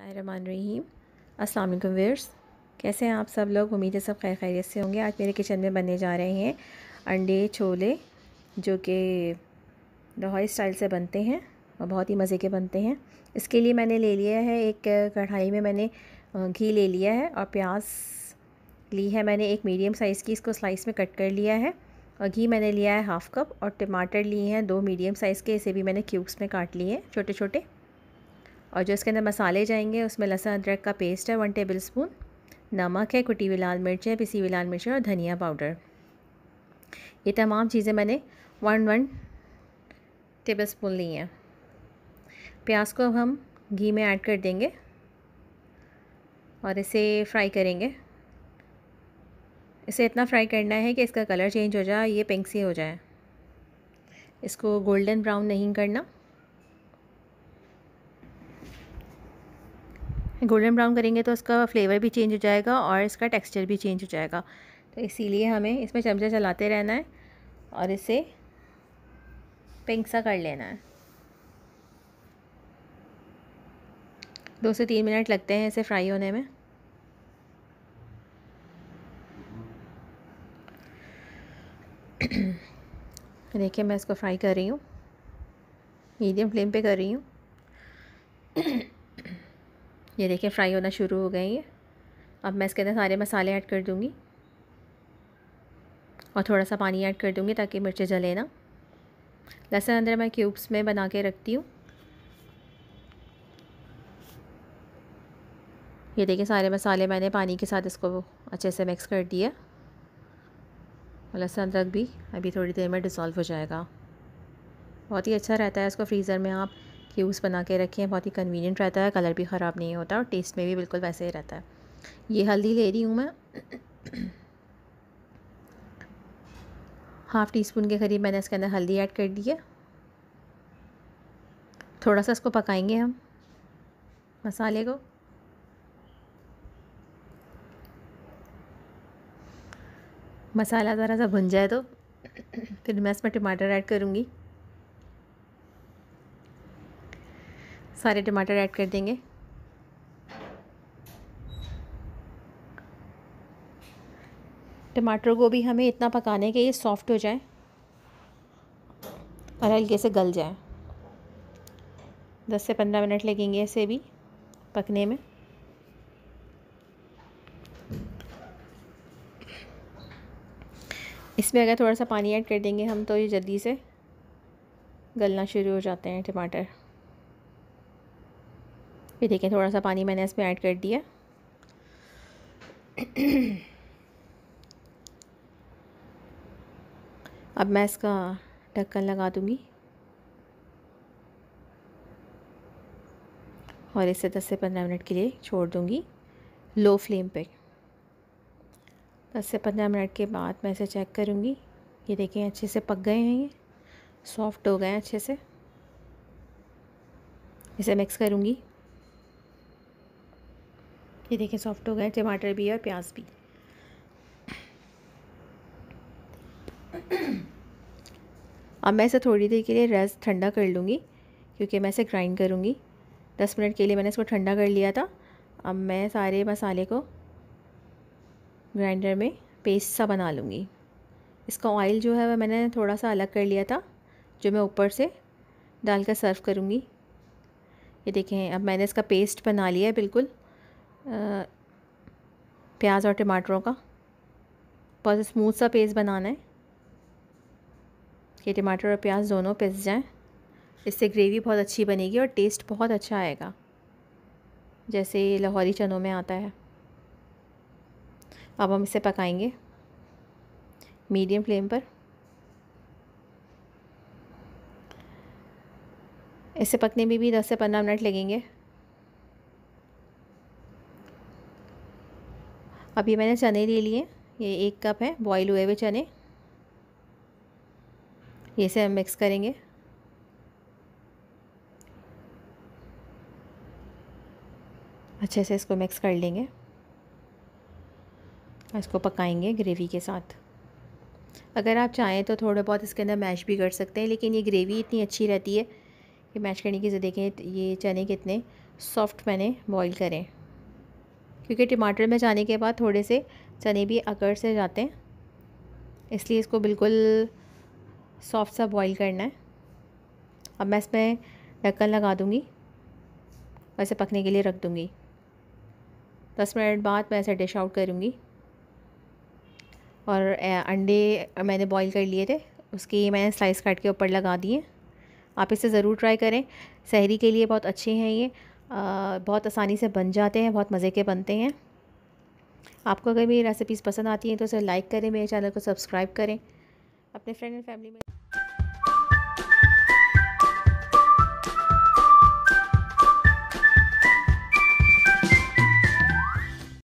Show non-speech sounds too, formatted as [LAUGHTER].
अस्सलाम वालेकुम वीर्स कैसे हैं आप सब लोग उम्मीद है सब खैर खैरियत से होंगे आज मेरे किचन में बनने जा रहे हैं अंडे छोले जो कि लाहौरी स्टाइल से बनते हैं और बहुत ही मज़े के बनते हैं इसके लिए मैंने ले लिया है एक कढ़ाई में मैंने घी ले लिया है और प्याज ली है मैंने एक मीडियम साइज़ की इसको स्लाइस में कट कर लिया है और घी मैंने लिया है हाफ़ कप और टमाटर लिए हैं दो मीडियम साइज़ के इसे भी मैंने क्यूब्स में काट लिए हैं छोटे छोटे और जो इसके अंदर मसाले जाएंगे उसमें लहसुन अदरक का पेस्ट है वन टेबल स्पून नमक है कुटी हुई लाल मिर्च है पिसी हुई लाल मिर्च और धनिया पाउडर ये तमाम चीज़ें मैंने वन वन टेबल स्पून ली हैं प्याज को अब हम घी में ऐड कर देंगे और इसे फ्राई करेंगे इसे इतना फ्राई करना है कि इसका कलर चेंज हो जाए ये पिंक सी हो जाए इसको गोल्डन ब्राउन नहीं करना गोल्डन ब्राउन करेंगे तो उसका फ्लेवर भी चेंज हो जाएगा और इसका टेक्सचर भी चेंज हो जाएगा तो इसीलिए हमें इसमें चमचा चलाते रहना है और इसे पिंक सा कर लेना है दो से तीन मिनट लगते हैं इसे फ्राई होने में [CLEARS THROAT] देखिए मैं इसको फ्राई कर रही हूँ मीडियम फ्लेम पे कर रही हूँ [CLEARS THROAT] ये देखिए फ्राई होना शुरू हो गई है अब मैं इसके अंदर सारे मसाले ऐड कर दूँगी और थोड़ा सा पानी ऐड कर दूँगी ताकि मिर्चें जले ना लहसुन अंदर मैं क्यूब्स में बना के रखती हूँ ये देखिए सारे मसाले मैंने पानी के साथ इसको अच्छे से मिक्स कर दिया और लहसुन अदरक भी अभी थोड़ी देर में डिसॉल्व हो जाएगा बहुत ही अच्छा रहता है इसको फ्रीज़र में आप क्यूब्स बना के रखे हैं बहुत ही कन्वीनियंट रहता है कलर भी ख़राब नहीं होता और टेस्ट में भी बिल्कुल वैसे ही रहता है ये हल्दी ले रही हूँ मैं हाफ़ टी स्पून के करीब मैंने इसके अंदर हल्दी ऐड कर दी है थोड़ा सा इसको पकाएंगे हम मसाले को मसाला ज़रा सा भुन जाए तो [CLEARS THROAT] फिर मैं इसमें टमाटर ऐड करूँगी सारे टमाटर ऐड कर देंगे टमाटर को भी हमें इतना पकाने के ये सॉफ्ट हो जाए और हल्के से गल जाए दस से पंद्रह मिनट लगेंगे ऐसे भी पकने में इसमें अगर थोड़ा सा पानी ऐड कर देंगे हम तो ये जल्दी से गलना शुरू हो जाते हैं टमाटर ये देखें थोड़ा सा पानी मैंने इसमें ऐड कर दिया अब मैं इसका ढक्कन लगा दूँगी और इसे 10 से 15 मिनट के लिए छोड़ दूँगी लो फ्लेम पे 10 से 15 मिनट के बाद मैं इसे चेक करूँगी ये देखें अच्छे से पक गए हैं ये सॉफ्ट हो गए अच्छे से इसे मिक्स करूँगी ये देखें सॉफ्ट हो गए टमाटर भी और प्याज भी अब मैं इसे थोड़ी देर के लिए रस ठंडा कर लूँगी क्योंकि मैं इसे ग्राइंड करूँगी दस मिनट के लिए मैंने इसको ठंडा कर लिया था अब मैं सारे मसाले को ग्राइंडर में पेस्ट सा बना लूँगी इसका ऑयल जो है वह मैंने थोड़ा सा अलग कर लिया था जो मैं ऊपर से डाल कर सर्व करूँगी ये देखें अब मैंने इसका पेस्ट बना लिया है बिल्कुल प्याज और टमाटरों का बहुत स्मूथ सा पेस्ट बनाना है कि टमाटर और प्याज दोनों पिस जाएं इससे ग्रेवी बहुत अच्छी बनेगी और टेस्ट बहुत अच्छा आएगा जैसे लाहौरी चनों में आता है अब हम इसे पकाएंगे मीडियम फ्लेम पर इसे पकने में भी दस से पंद्रह मिनट लगेंगे अभी मैंने चने ले लिए ये एक कप है बॉईल हुए हुए चने ये से हम मिक्स करेंगे अच्छे से इसको मिक्स कर लेंगे इसको पकाएंगे ग्रेवी के साथ अगर आप चाहें तो थोड़ा बहुत इसके अंदर मैश भी कर सकते हैं लेकिन ये ग्रेवी इतनी अच्छी रहती है कि मैश करने की देखें ये चने कितने सॉफ्ट मैंने बॉईल करें क्योंकि टमाटर में जाने के बाद थोड़े से चने भी अकड़ से जाते हैं इसलिए इसको बिल्कुल सॉफ्ट सा बॉईल करना है अब मैं इसमें ढक्कन लगा दूँगी और इसे पकने के लिए रख दूँगी दस मिनट बाद मैं इसे डिश आउट करूँगी और अंडे मैंने बॉईल कर लिए थे उसकी मैंने स्लाइस काट के ऊपर लगा दिए आप इसे ज़रूर ट्राई करें शहरी के लिए बहुत अच्छे हैं ये बहुत आसानी से बन जाते हैं बहुत मज़े के बनते हैं आपको अगर मेरी रेसिपीज़ पसंद आती हैं तो उसे लाइक करें मेरे चैनल को सब्सक्राइब करें अपने फ्रेंड एंड फैमिली में